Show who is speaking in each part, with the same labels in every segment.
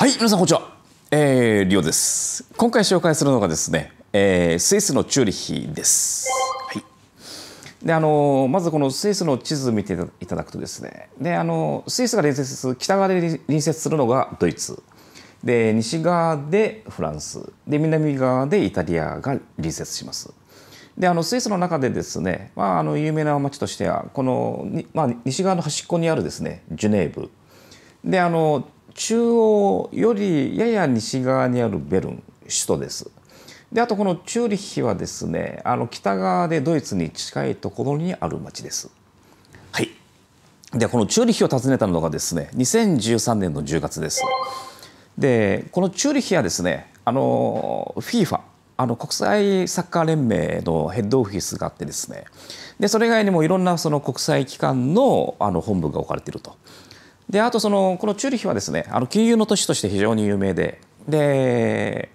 Speaker 1: はい皆さんこんにちは、えー、リオです今回紹介するのがですね、えー、スイスのチューリヒです、はい、であのまずこのスイスの地図を見ていただくとですねであのスイスが隣接する北側で隣接するのがドイツで西側でフランスで南側でイタリアが隣接しますであのスイスの中でですね、まあ、あの有名な町としてはこの、まあ、西側の端っこにあるですねジュネーブであの中央よりやや西側にあるベルン首都です。であとこのチューリッヒはですねあの北側でドイツに近いところにある町です。はいでこのチューリッヒを訪ねたのがですね2013年の10月です。でこのチューリッヒはですねあの FIFA あの国際サッカー連盟のヘッドオフィスがあってですねでそれ以外にもいろんなその国際機関のあの本部が置かれていると。であとそのこのチューリヒはですねあの金融の都市として非常に有名でで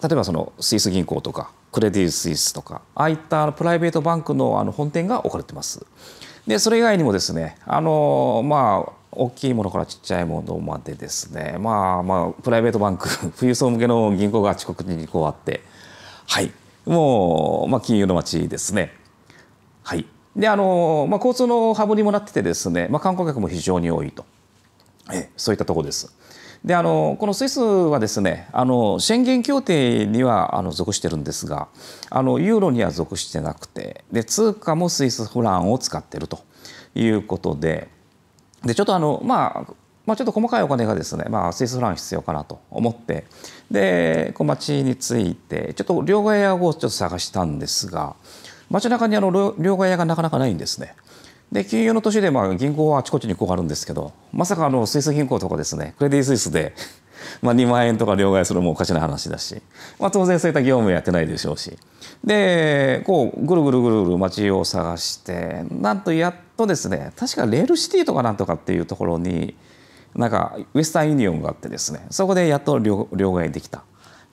Speaker 1: 例えばそのスイス銀行とかクレディ・スイスとかああいったプライベートバンクのあの本店が置かれてます。でそれ以外にもですねあのまあ大きいものからちっちゃいものまでですねまあまあプライベートバンク 富裕層向けの銀行が遅刻にこうあってはいもう、まあ、金融の街ですね。はいであの、まあ、交通のハブにもなっててですね、まあ、観光客も非常に多いとえそういったとこです。であのこのスイスはですねあの宣言協定にはあの属してるんですがあのユーロには属してなくてで通貨もスイスフランを使ってるということででちょっとあの、まあ、まあちょっと細かいお金がですね、まあ、スイスフラン必要かなと思ってで小町についてちょっと両替屋をちょっと探したんですが街中にあの両替屋がなかなかないんですね。で金融の年でまあ銀行はあちこちにこうあるんですけどまさかあのスイス銀行とかですねクレディ・スイスで まあ2万円とか両替するもおかしな話だし、まあ、当然そういった業務やってないでしょうしでこうぐるぐるぐるぐる街を探してなんとやっとですね確かレールシティとかなんとかっていうところになんかウエスタンユニオンがあってですねそこでやっと両両替できたっ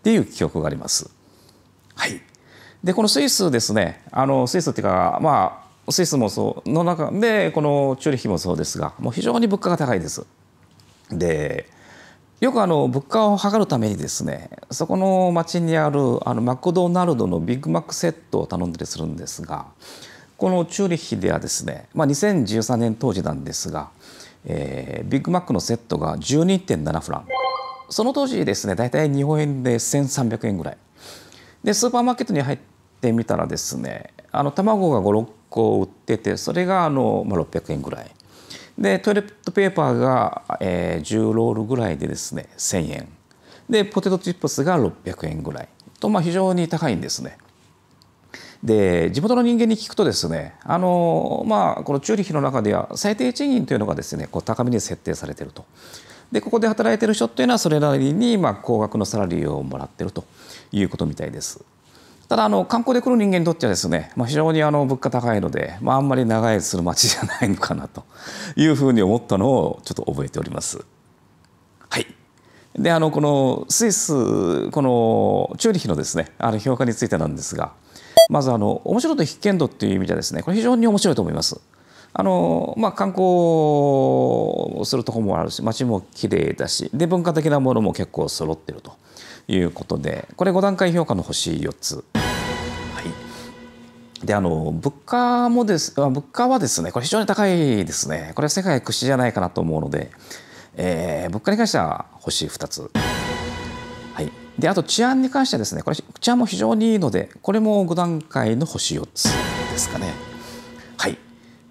Speaker 1: ていう記憶があります。はいでこのスイスですねあのスイスっていうかまあスイスもそうの中でこのチューリッヒもそうですがもう非常に物価が高いです。でよくあの物価を測るためにですねそこの町にあるあのマクドナルドのビッグマックセットを頼んだりするんですがこのチューリッヒではですね、まあ、2013年当時なんですが、えー、ビッグマックのセットが12.7フランその当時ですね大体日本円で1300円ぐらいでスーパーマーケットに入ってみたらですねあの卵が56個売っててそれがあの、まあ、600円ぐらいでトイレットペーパーが、えー、10ロールぐらいでですね1,000円でポテトチップスが600円ぐらいと、まあ、非常に高いんですね。で地元の人間に聞くとですねあの、まあ、このチューリヒの中では最低賃金というのがですねこう高めに設定されていると。でここで働いてる人っていうのはそれなりにまあ高額のサラリーをもらってるということみたいです。ただあの観光で来る人間にとってはですね、まあ、非常にあの物価高いので、まあ、あんまり長居する街じゃないのかなというふうに思ったのをちょっと覚えております。はいであのこのスイスこのチューリヒのですねあの評価についてなんですがまずあの面白いと必見度っていう意味ではですねこれ非常に面白いと思います。あのまあ、観光するとこもあるし街も綺麗だしで文化的なものも結構揃ってるということでこれ5段階評価の星4つ。であの物価もです物価はですねこれ非常に高いですねこれは世界屈指じゃないかなと思うので、えー、物価に関しては星2つ、はい、であと治安に関してはですねこれ治安も非常にいいのでこれも5段階の星4つですかねはい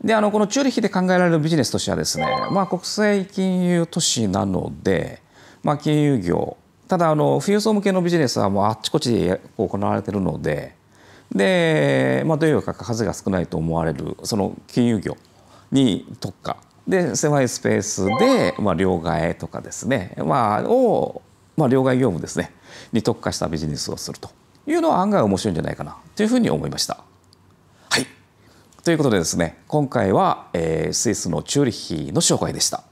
Speaker 1: であのこのチューリヒで考えられるビジネスとしてはですね、まあ、国際金融都市なので、まあ、金融業ただあの富裕層向けのビジネスはもうあっちこっちで行われてるのでで、まあ、どういうか数が少ないと思われるその金融業に特化で狭いスペースで、まあ、両替とかですね、まあ、を、まあ、両替業務ですねに特化したビジネスをするというのは案外面白いんじゃないかなというふうに思いました。ということでですね今回は、えー、スイスのチューリッヒの紹介でした。